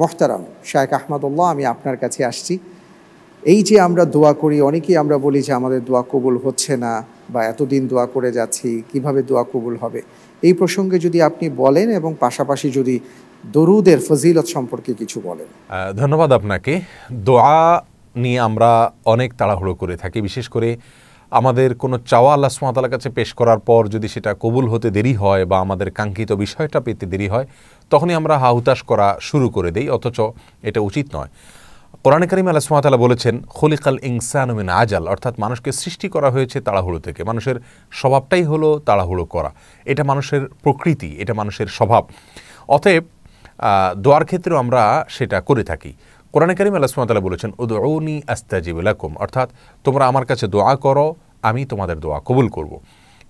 মোহতারাম শায়েখ আহমদুল্লাহ আমি আপনার কাছে আসছি এই যে আমরা দোয়া করি অনেকেই আমরা বলি যে আমাদের দোয়া কবুল হচ্ছে না বা এতদিন দোয়া করে যাচ্ছি কিভাবে দোয়া কবুল হবে এই প্রসঙ্গে যদি আপনি বলেন এবং পাশাপাশি যদি দরুদের ফজিলত সম্পর্কে কিছু বলেন ধন্যবাদ আপনাকে দোয়া নিয়ে আমরা অনেক তাড়াহুড়ো করে থাকি বিশেষ করে আমাদের কোনো চাওয়া আল্লাহ সুমাতালার কাছে পেশ করার পর যদি সেটা কবুল হতে দেরি হয় বা আমাদের কাঙ্ক্ষিত বিষয়টা পেতে দেরি হয় তখনই আমরা হাহুতাশ করা শুরু করে দেই অথচ এটা উচিত নয় কোরআন করিম আল্লাহ সুমাতালা বলেছেন খলিকাল ইনসানুমিন আজাল অর্থাৎ মানুষকে সৃষ্টি করা হয়েছে তাড়াহুড়ো থেকে মানুষের স্বভাবটাই হলো তাড়াহুড়ো করা এটা মানুষের প্রকৃতি এটা মানুষের স্বভাব অতএব দোয়ার ক্ষেত্রেও আমরা সেটা করে থাকি কোরআনে করিম আল্লাহ সুমাতালা বলেছেন উদৌনি আস্তাজিবুলাকুম অর্থাৎ তোমরা আমার কাছে দোয়া করো আমি তোমাদের দোয়া কবুল করব।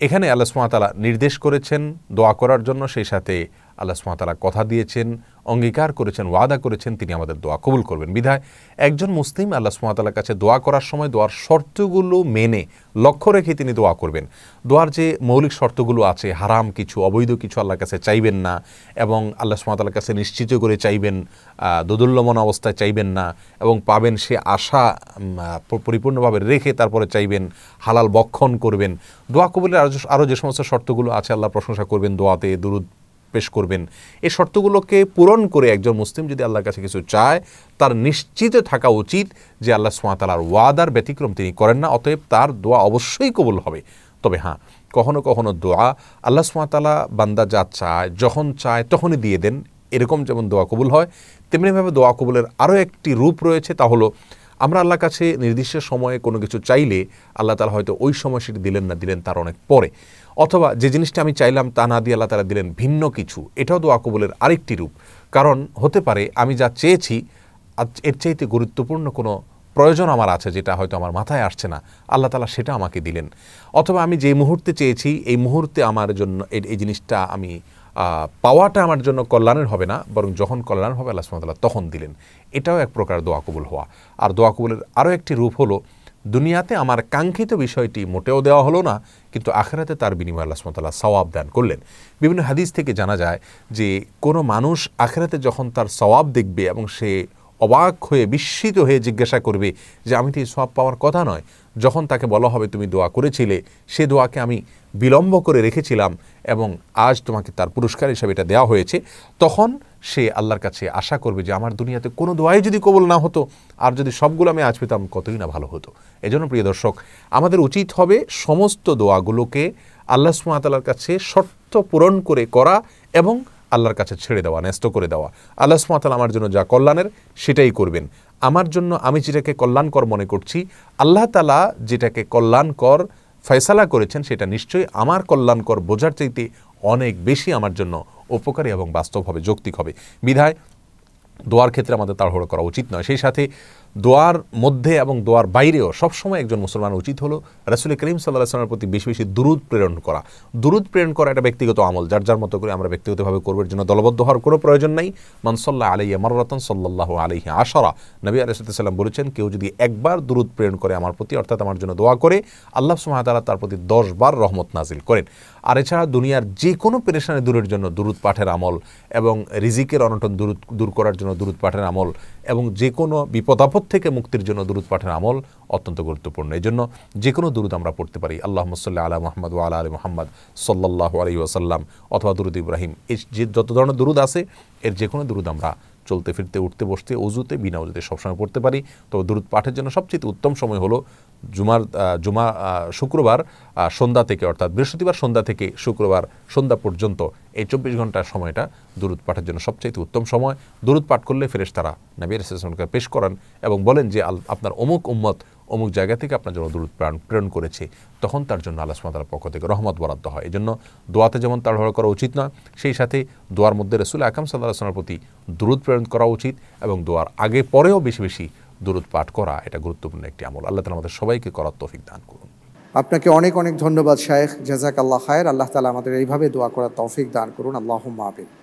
এখানে আল্লাহ সুমাতালা নির্দেশ করেছেন দোয়া করার জন্য সেই সাথে আল্লাহ সুমাতারা কথা দিয়েছেন অঙ্গীকার করেছেন ওয়াদা করেছেন তিনি আমাদের দোয়া কবুল করবেন বিধায় একজন মুসলিম আল্লাহ সুমাতালার কাছে দোয়া করার সময় দোয়ার শর্তগুলো মেনে লক্ষ্য রেখে তিনি দোয়া করবেন দোয়ার যে মৌলিক শর্তগুলো আছে হারাম কিছু অবৈধ কিছু আল্লাহর কাছে চাইবেন না এবং আল্লাহ সুমাতালার কাছে নিশ্চিত করে চাইবেন দোদুল্যমন অবস্থায় চাইবেন না এবং পাবেন সে আশা পরিপূর্ণভাবে রেখে তারপরে চাইবেন হালাল বক্ষণ করবেন দোয়া কবুলের আরও যে সমস্ত শর্তগুলো আছে আল্লাহ প্রশংসা করবেন দোয়াতে দুরুদ পেশ করবেন এই শর্তগুলোকে পূরণ করে একজন মুসলিম যদি আল্লাহর কাছে কিছু চায় তার নিশ্চিত থাকা উচিত যে আল্লাহ সোয়াতালার ওয়াদার ব্যতিক্রম তিনি করেন না অতএব তার দোয়া অবশ্যই কবুল হবে তবে হ্যাঁ কখনো কখনো দোয়া আল্লাহ সোয়াতালা বান্দা যা চায় যখন চায় তখনই দিয়ে দেন এরকম যেমন দোয়া কবুল হয় তেমনিভাবে দোয়া কবুলের আরও একটি রূপ রয়েছে তা হলো আমরা আল্লাহর কাছে নির্দিষ্ট সময়ে কোনো কিছু চাইলে আল্লাহ তালা হয়তো ওই সময় সেটি দিলেন না দিলেন তার অনেক পরে অথবা যে জিনিসটা আমি চাইলাম তা না দিয়ে আল্লাহ তারা দিলেন ভিন্ন কিছু এটাও দোয়া কবুলের আরেকটি রূপ কারণ হতে পারে আমি যা চেয়েছি এর চাইতে গুরুত্বপূর্ণ কোনো প্রয়োজন আমার আছে যেটা হয়তো আমার মাথায় আসছে না আল্লাহ তালা সেটা আমাকে দিলেন অথবা আমি যে মুহূর্তে চেয়েছি এই মুহূর্তে আমার জন্য এই জিনিসটা আমি পাওয়াটা আমার জন্য কল্যাণের হবে না বরং যখন কল্যাণ হবে আল্লাহ সুমতাল্লাহ তখন দিলেন এটাও এক প্রকার দোয়াকবুল হওয়া আর দোয়াকবুলের আরও একটি রূপ হলো দুনিয়াতে আমার কাঙ্ক্ষিত বিষয়টি মোটেও দেওয়া হলো না কিন্তু আখেরাতে তার বিনিময় আল্লাহ সুমতাল্লাহ সওয়াব দান করলেন বিভিন্ন হাদিস থেকে জানা যায় যে কোনো মানুষ আখেরাতে যখন তার সওয়াব দেখবে এবং সে অবাক হয়ে বিস্মিত হয়ে জিজ্ঞাসা করবে যে আমি তো এই সব পাওয়ার কথা নয় যখন তাকে বলা হবে তুমি দোয়া করেছিলে সে দোয়াকে আমি বিলম্ব করে রেখেছিলাম এবং আজ তোমাকে তার পুরস্কার হিসাবে এটা দেওয়া হয়েছে তখন সে আল্লাহর কাছে আশা করবে যে আমার দুনিয়াতে কোনো দোয়াই যদি কবল না হতো আর যদি সবগুলো আমি আজ পেতাম কতই না ভালো হতো এজন্য প্রিয় দর্শক আমাদের উচিত হবে সমস্ত দোয়াগুলোকে আল্লাহ সুমাতাল্লার কাছে শর্ত পূরণ করে করা এবং আল্লাহর কাছে ছেড়ে দেওয়া ন্যস্ত করে দেওয়া আল্লাহ সুমাতাল আমার জন্য যা কল্যাণের সেটাই করবেন আমার জন্য আমি যেটাকে কল্যাণকর মনে করছি আল্লাহ তালা যেটাকে কল্যাণকর ফয়সালা করেছেন সেটা নিশ্চয়ই আমার কল্যাণকর বোঝার চাইতে অনেক বেশি আমার জন্য উপকারী এবং বাস্তবভাবে যৌক্তিক হবে বিধায় দোয়ার ক্ষেত্রে আমাদের তাড়াহুড়ো করা উচিত নয় সেই সাথে দোয়ার মধ্যে এবং দোয়ার বাইরেও সবসময় একজন মুসলমান উচিত হলো রাসুল করিম সাল্লাহ আসলামের প্রতি বেশি বেশি দুরুদ প্রেরণ করা দুরুদ প্রেরণ করা একটা ব্যক্তিগত আমল যার যার মতো করে আমরা ব্যক্তিগতভাবে করবার জন্য দলবদ্ধ হওয়ার কোনো প্রয়োজন নাই মানসল্লাহ মার রতন সাল্লাহ আলহি আশারা নবী আলাইসাল্লাম বলেছেন কেউ যদি একবার দুরুদ প্রেরণ করে আমার প্রতি অর্থাৎ আমার জন্য দোয়া করে আল্লাহ সুহাতালা তার প্রতি দশবার রহমত নাজিল করেন আর এছাড়া দুনিয়ার যে কোনো পেরেশানি দূরের জন্য দুরুদ পাঠের আমল এবং রিজিকের অনটন দূর দূর করার জন্য দুরুদ পাঠের আমল এবং যে কোনো বিপদাপদ বিপদ থেকে মুক্তির জন্য দূরত পাঠের আমল অত্যন্ত গুরুত্বপূর্ণ এই জন্য যে কোনো দূরত আমরা পড়তে পারি আল্লাহ মুসল্লাহ আলা মোহাম্মদ ওয়াল আলী মোহাম্মদ সাল্লাহ আলী ওয়াসাল্লাম অথবা দুরুদ ইব্রাহিম এই যে যত ধরনের দূরত আছে এর যে কোনো দুরুদ আমরা চলতে ফিরতে উঠতে বসতে অজুতে বিনা অজুতে সবসময় পড়তে পারি তবে দূরত পাঠের জন্য সবচেয়ে উত্তম সময় হলো জুমার জুমা শুক্রবার সন্ধ্যা থেকে অর্থাৎ বৃহস্পতিবার সন্ধ্যা থেকে শুক্রবার সন্ধ্যা পর্যন্ত এই চব্বিশ ঘন্টার সময়টা দূরত পাঠের জন্য সবচেয়ে উত্তম সময় দূরত পাঠ করলে ফেরেশ তারা নবীর পেশ করেন এবং বলেন যে আপনার অমুক উম্মত অমুক জায়গা থেকে আপনার জন্য দূর প্রেরণ করেছে তখন তার জন্য আল্লাহ সুমাতার পক্ষ থেকে রহমত বরাদ্দ হয় এজন্য দোয়াতে যেমন তাড়াহড়া করা উচিত নয় সেই সাথে দোয়ার মধ্যে রসুল আকাম সাল্লাহ প্রতি দূরত প্রেরণ করা উচিত এবং দোয়ার আগে পরেও বেশি বেশি দূরত পাঠ করা এটা গুরুত্বপূর্ণ একটি আমল আল্লাহ তালা আমাদের সবাইকে করার তৌফিক দান করুন আপনাকে অনেক অনেক ধন্যবাদ শায়েখ জাজাক আল্লাহ খায়ের আল্লাহ তালা আমাদের এইভাবে দোয়া করার তৌফিক দান করুন আল্লাহ মাহবিন